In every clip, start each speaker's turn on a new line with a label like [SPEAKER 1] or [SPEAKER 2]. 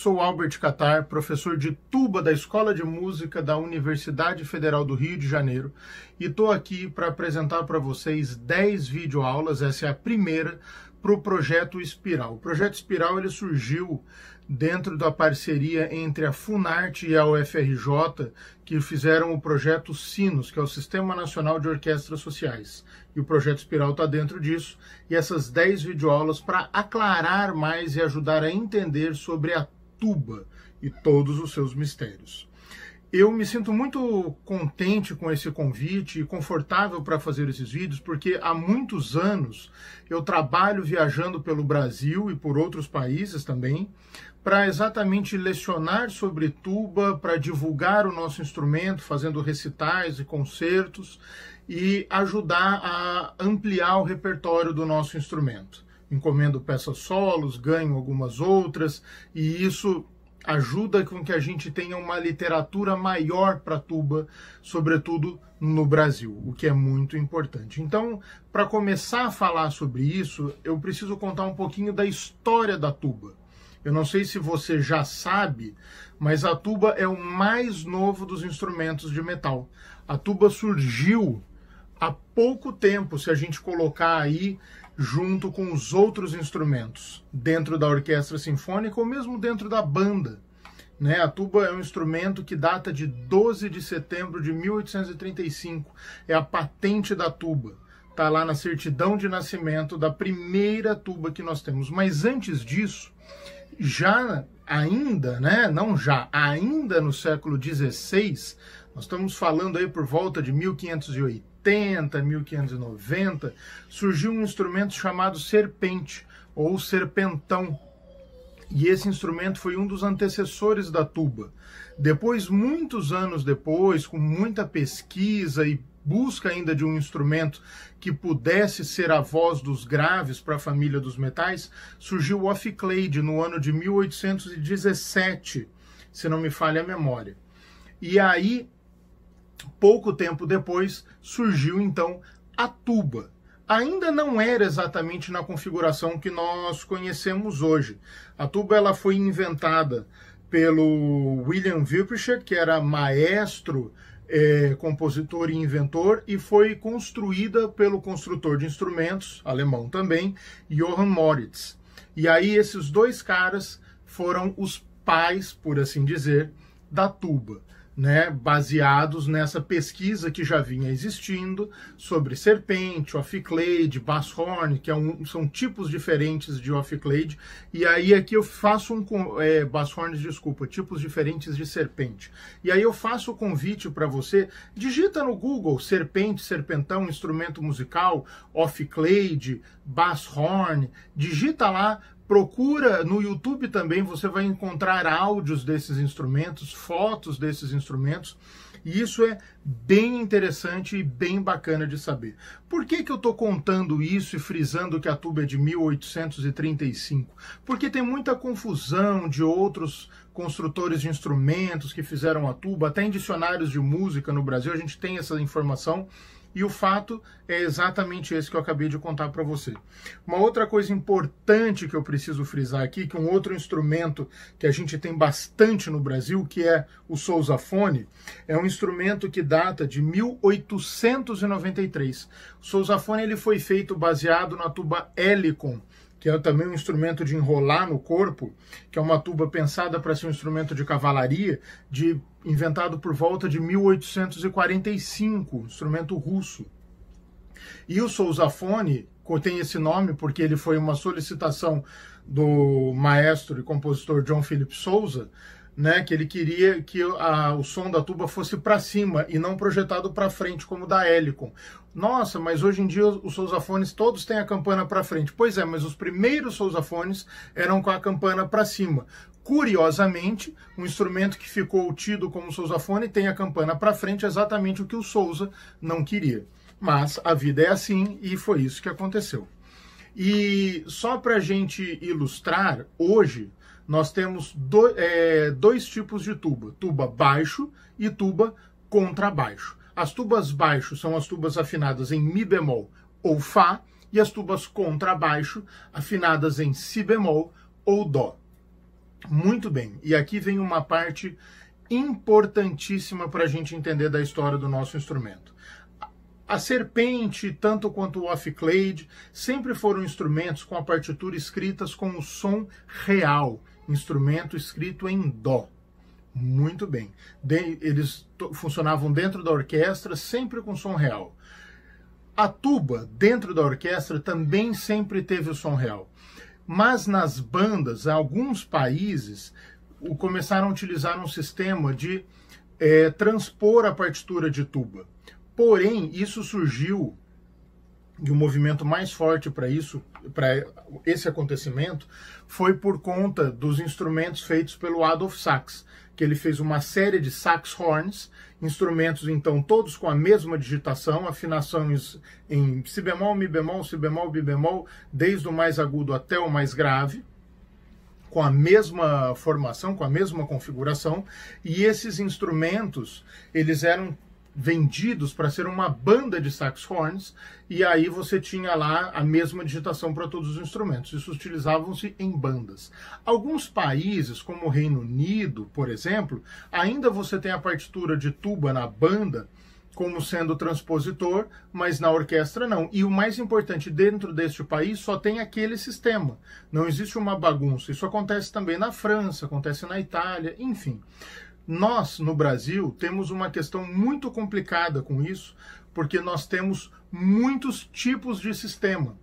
[SPEAKER 1] Sou Albert Catar, professor de tuba da Escola de Música da Universidade Federal do Rio de Janeiro, e estou aqui para apresentar para vocês 10 videoaulas, essa é a primeira, para o Projeto Espiral. O Projeto Espiral ele surgiu dentro da parceria entre a Funarte e a UFRJ, que fizeram o projeto Sinos, que é o Sistema Nacional de Orquestras Sociais. E o projeto Espiral está dentro disso, e essas 10 videoaulas para aclarar mais e ajudar a entender sobre a Tuba e todos os seus mistérios. Eu me sinto muito contente com esse convite e confortável para fazer esses vídeos, porque há muitos anos eu trabalho viajando pelo Brasil e por outros países também, para exatamente lecionar sobre tuba, para divulgar o nosso instrumento, fazendo recitais e concertos e ajudar a ampliar o repertório do nosso instrumento encomendo peças solos, ganho algumas outras, e isso ajuda com que a gente tenha uma literatura maior para tuba, sobretudo no Brasil, o que é muito importante. Então, para começar a falar sobre isso, eu preciso contar um pouquinho da história da tuba. Eu não sei se você já sabe, mas a tuba é o mais novo dos instrumentos de metal. A tuba surgiu há pouco tempo, se a gente colocar aí junto com os outros instrumentos, dentro da orquestra sinfônica ou mesmo dentro da banda. Né? A tuba é um instrumento que data de 12 de setembro de 1835. É a patente da tuba. Está lá na certidão de nascimento da primeira tuba que nós temos. Mas antes disso, já ainda, né? não já, ainda no século XVI, nós estamos falando aí por volta de 1580 1580, 1590, surgiu um instrumento chamado serpente ou serpentão. E esse instrumento foi um dos antecessores da tuba. Depois, muitos anos depois, com muita pesquisa e busca ainda de um instrumento que pudesse ser a voz dos graves para a família dos metais, surgiu o off no ano de 1817, se não me falha a memória. E aí Pouco tempo depois surgiu então a tuba. Ainda não era exatamente na configuração que nós conhecemos hoje. A tuba ela foi inventada pelo William Wilpshire, que era maestro, é, compositor e inventor, e foi construída pelo construtor de instrumentos, alemão também, Johann Moritz. E aí esses dois caras foram os pais, por assim dizer, da tuba né, baseados nessa pesquisa que já vinha existindo sobre serpente, off-clade, basshorn, que é um, são tipos diferentes de off-clade. E aí aqui eu faço um... É, basshorn, desculpa, tipos diferentes de serpente. E aí eu faço o convite para você, digita no Google serpente, serpentão, instrumento musical, off-clade, basshorn, digita lá Procura no YouTube também, você vai encontrar áudios desses instrumentos, fotos desses instrumentos, e isso é bem interessante e bem bacana de saber. Por que, que eu estou contando isso e frisando que a tuba é de 1835? Porque tem muita confusão de outros construtores de instrumentos que fizeram a tuba, até em dicionários de música no Brasil a gente tem essa informação e o fato é exatamente esse que eu acabei de contar para você. Uma outra coisa importante que eu preciso frisar aqui, que um outro instrumento que a gente tem bastante no Brasil, que é o sousafone, é um instrumento que data de 1893. O sousafone ele foi feito baseado na tuba Helicon, que é também um instrumento de enrolar no corpo, que é uma tuba pensada para ser um instrumento de cavalaria, de, inventado por volta de 1845, instrumento russo. E o sousafone tem esse nome porque ele foi uma solicitação do maestro e compositor John Philip Sousa, né, que ele queria que a, o som da tuba fosse para cima e não projetado para frente como o da Helicon. Nossa, mas hoje em dia os sousafones todos têm a campana para frente. Pois é, mas os primeiros sousafones eram com a campana para cima. Curiosamente, um instrumento que ficou tido como sousafone tem a campana para frente, exatamente o que o Souza não queria. Mas a vida é assim e foi isso que aconteceu. E só para gente ilustrar, hoje nós temos do, é, dois tipos de tuba: tuba baixo e tuba contrabaixo. As tubas baixo são as tubas afinadas em Mi bemol ou Fá, e as tubas contrabaixo afinadas em Si bemol ou Dó. Muito bem, e aqui vem uma parte importantíssima para a gente entender da história do nosso instrumento. A serpente, tanto quanto o off-clade, sempre foram instrumentos com a partitura escritas com o som real, instrumento escrito em dó. Muito bem. De, eles funcionavam dentro da orquestra, sempre com som real. A tuba, dentro da orquestra, também sempre teve o som real. Mas nas bandas, alguns países o, começaram a utilizar um sistema de é, transpor a partitura de tuba. Porém, isso surgiu e o movimento mais forte para isso, para esse acontecimento, foi por conta dos instrumentos feitos pelo Adolf Sachs, que ele fez uma série de sax horns, instrumentos então todos com a mesma digitação, afinação em si bemol, mi bemol, si bemol, bi bemol, desde o mais agudo até o mais grave, com a mesma formação, com a mesma configuração, e esses instrumentos, eles eram vendidos para ser uma banda de horns e aí você tinha lá a mesma digitação para todos os instrumentos. Isso utilizavam-se em bandas. Alguns países, como o Reino Unido, por exemplo, ainda você tem a partitura de tuba na banda como sendo transpositor, mas na orquestra não. E o mais importante, dentro deste país só tem aquele sistema. Não existe uma bagunça. Isso acontece também na França, acontece na Itália, enfim. Nós, no Brasil, temos uma questão muito complicada com isso, porque nós temos muitos tipos de sistema.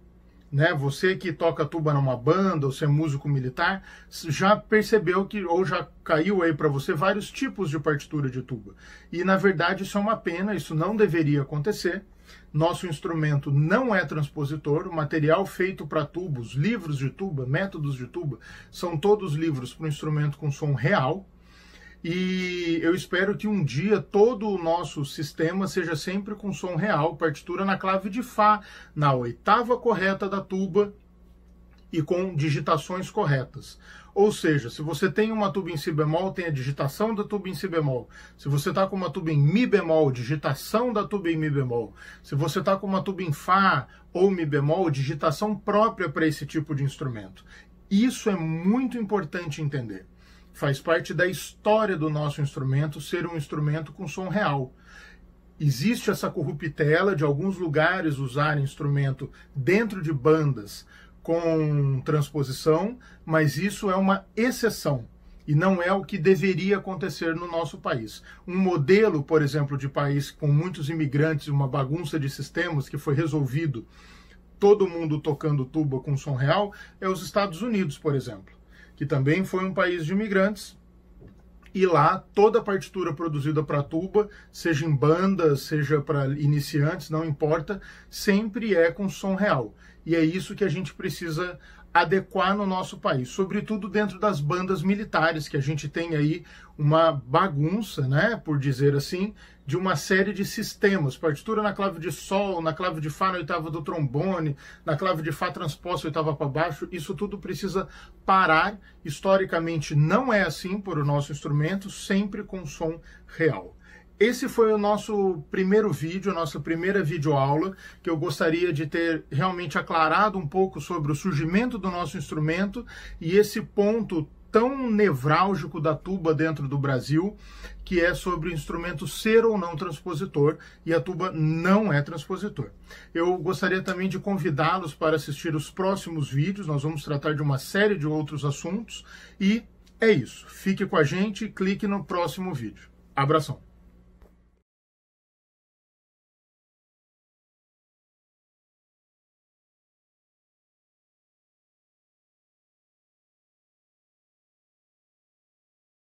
[SPEAKER 1] Né? Você que toca tuba numa banda, ou você é músico militar, já percebeu que, ou já caiu aí para você, vários tipos de partitura de tuba. E, na verdade, isso é uma pena, isso não deveria acontecer. Nosso instrumento não é transpositor, o material feito para tubos, livros de tuba, métodos de tuba, são todos livros para um instrumento com som real, e eu espero que um dia todo o nosso sistema seja sempre com som real, partitura na clave de Fá, na oitava correta da tuba e com digitações corretas. Ou seja, se você tem uma tuba em si bemol, tem a digitação da tuba em si bemol. Se você está com uma tuba em mi bemol, digitação da tuba em mi bemol. Se você está com uma tuba em fá ou mi bemol, digitação própria para esse tipo de instrumento. Isso é muito importante entender faz parte da história do nosso instrumento ser um instrumento com som real. Existe essa corruptela de alguns lugares usar instrumento dentro de bandas com transposição, mas isso é uma exceção e não é o que deveria acontecer no nosso país. Um modelo, por exemplo, de país com muitos imigrantes, uma bagunça de sistemas que foi resolvido, todo mundo tocando tuba com som real, é os Estados Unidos, por exemplo que também foi um país de imigrantes, e lá toda a partitura produzida para tuba, seja em banda, seja para iniciantes, não importa, sempre é com som real. E é isso que a gente precisa adequar no nosso país, sobretudo dentro das bandas militares, que a gente tem aí uma bagunça, né, por dizer assim, de uma série de sistemas, partitura na clave de sol, na clave de fá na oitava do trombone, na clave de fá transposta oitava para baixo, isso tudo precisa parar. Historicamente não é assim por o nosso instrumento, sempre com som real. Esse foi o nosso primeiro vídeo, nossa primeira videoaula, que eu gostaria de ter realmente aclarado um pouco sobre o surgimento do nosso instrumento e esse ponto tão nevrálgico da tuba dentro do Brasil, que é sobre o instrumento ser ou não transpositor, e a tuba não é transpositor. Eu gostaria também de convidá-los para assistir os próximos vídeos, nós vamos tratar de uma série de outros assuntos, e é isso. Fique com a gente e clique no próximo vídeo. Abração!